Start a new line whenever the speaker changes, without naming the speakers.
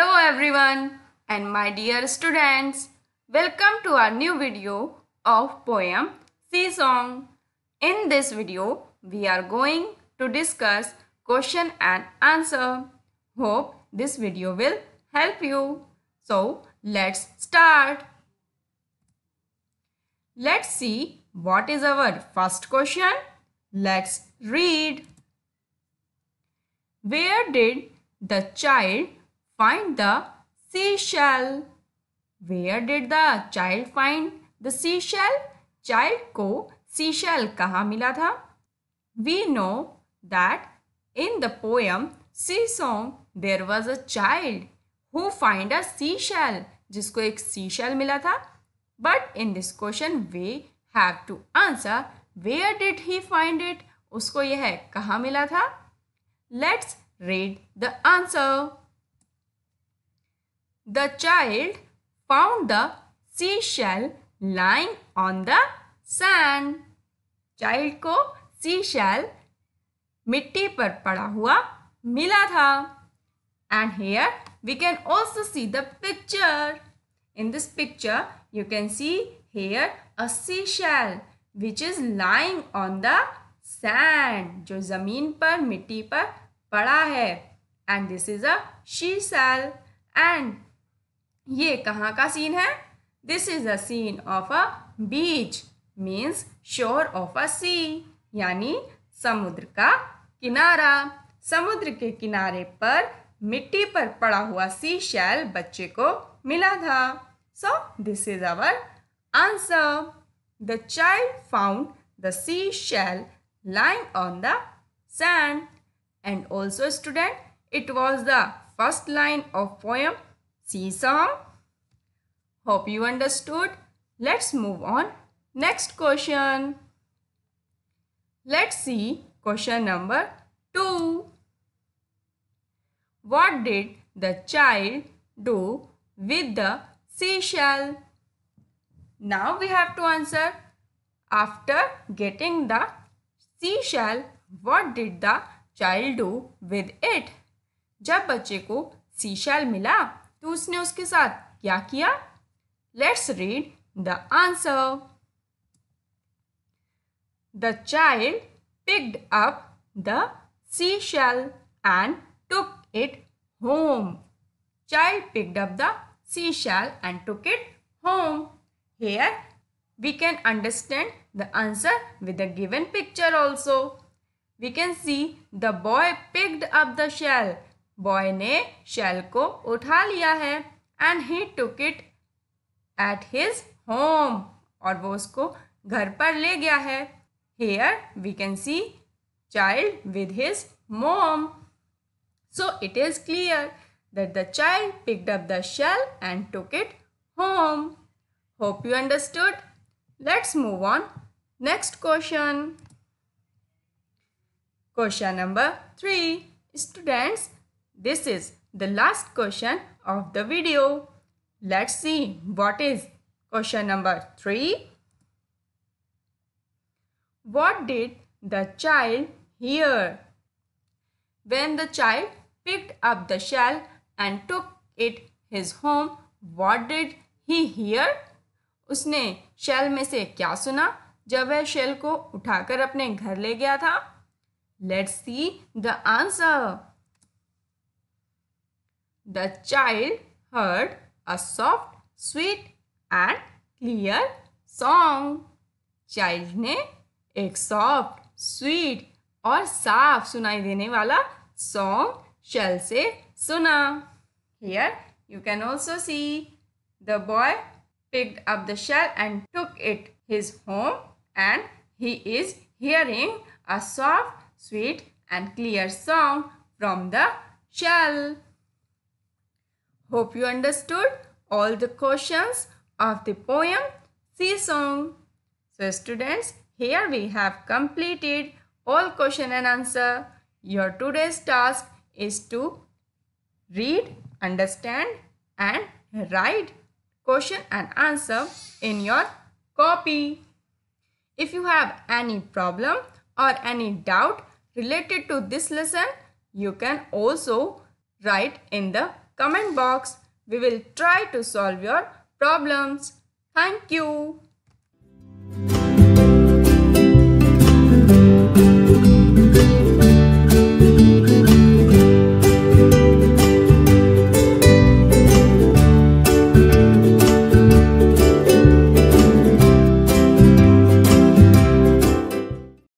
Hello everyone and my dear students. Welcome to our new video of poem Sea Song. In this video, we are going to discuss question and answer. Hope this video will help you. So, let's start. Let's see what is our first question. Let's read. Where did the child Find the seashell. Where did the child find the seashell? Child को seashell kahan mila tha We know that in the poem Sea Song there was a child who find a seashell जिसको एक seashell mila tha But in this question we have to answer where did he find it? usko yeh kahan mila tha Let's read the answer. The child found the seashell lying on the sand. Child ko seashell mitti par pada hua mila tha. And here we can also see the picture. In this picture, you can see here a seashell which is lying on the sand. Jo zameen par mitti par pada hai. And this is a seashell And ये कहाँ का scene है this is a scene of a beach means shore of a sea यानी समुद्र का किनारा समुद्र के किनारे पर मिट्टी पर पड़ा हुआ सी शैल बच्चे को मिला था so this is our answer the child found the sea shell lying on the sand and also student it was the first line of poem seesaw. Hope you understood. Let's move on. Next question. Let's see question number 2. What did the child do with the seashell? Now we have to answer. After getting the seashell, what did the child do with it? जब बच्चे को seashell मिला तो उसने उसके साथ क्या किया let's read the answer the child picked up the sea shell and took it home child picked up the sea shell and took it home here we can understand the answer with the given picture also we can see the boy picked up the shell boy ने shell को उठा लिया है and he took it at his home और वो उसको घर पर ले गया है here we can see child with his mom so it is clear that the child picked up the shell and took it home hope you understood let's move on next question question number three students This is the last question of the video. Let's see what is question number 3. What did the child hear? When the child picked up the shell and took it his home, what did he hear? उसने shell में से क्या सुना जब वह shell को उठाकर अपने घर ले गया था let's see the answer The child heard a soft, sweet and clear song. Child ने ek soft, sweet, aur saaf सुनाई dene wala song shell se suna. Here you can also see the boy picked up the shell and took it his home and he is hearing a soft, sweet and clear song from the shell. Hope you understood all the questions of the poem song. So students, here we have completed all question and answer. Your today's task is to read, understand and write question and answer in your copy. If you have any problem or any doubt related to this lesson, you can also write in the comment box. We will try to solve your problems. Thank you.